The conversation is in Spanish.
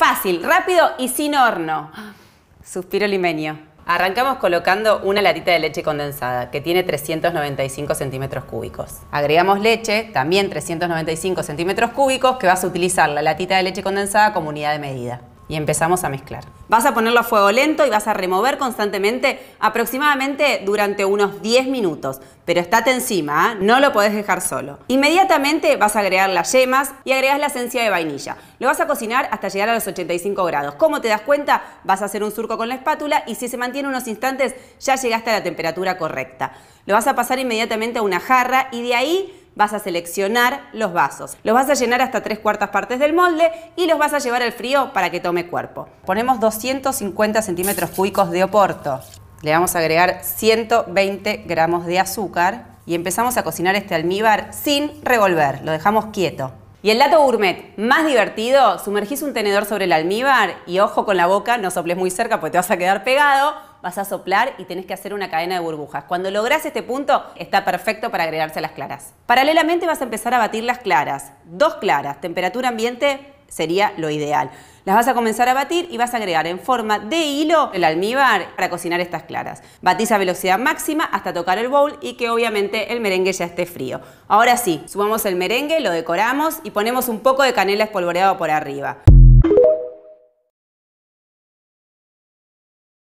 Fácil, rápido y sin horno. Suspiro limeño. Arrancamos colocando una latita de leche condensada que tiene 395 centímetros cúbicos. Agregamos leche, también 395 centímetros cúbicos, que vas a utilizar la latita de leche condensada como unidad de medida y empezamos a mezclar. Vas a ponerlo a fuego lento y vas a remover constantemente aproximadamente durante unos 10 minutos, pero estate encima, ¿ah? no lo podés dejar solo. Inmediatamente vas a agregar las yemas y agregas la esencia de vainilla. Lo vas a cocinar hasta llegar a los 85 grados. Como te das cuenta? Vas a hacer un surco con la espátula y si se mantiene unos instantes ya llegaste a la temperatura correcta. Lo vas a pasar inmediatamente a una jarra y de ahí vas a seleccionar los vasos. Los vas a llenar hasta tres cuartas partes del molde y los vas a llevar al frío para que tome cuerpo. Ponemos 250 centímetros cúbicos de oporto. Le vamos a agregar 120 gramos de azúcar y empezamos a cocinar este almíbar sin revolver. Lo dejamos quieto. Y el dato gourmet más divertido, sumergís un tenedor sobre el almíbar y ojo con la boca, no soples muy cerca porque te vas a quedar pegado vas a soplar y tenés que hacer una cadena de burbujas. Cuando logras este punto, está perfecto para agregarse las claras. Paralelamente vas a empezar a batir las claras. Dos claras, temperatura ambiente sería lo ideal. Las vas a comenzar a batir y vas a agregar en forma de hilo el almíbar para cocinar estas claras. Batís a velocidad máxima hasta tocar el bowl y que obviamente el merengue ya esté frío. Ahora sí, subamos el merengue, lo decoramos y ponemos un poco de canela espolvoreado por arriba.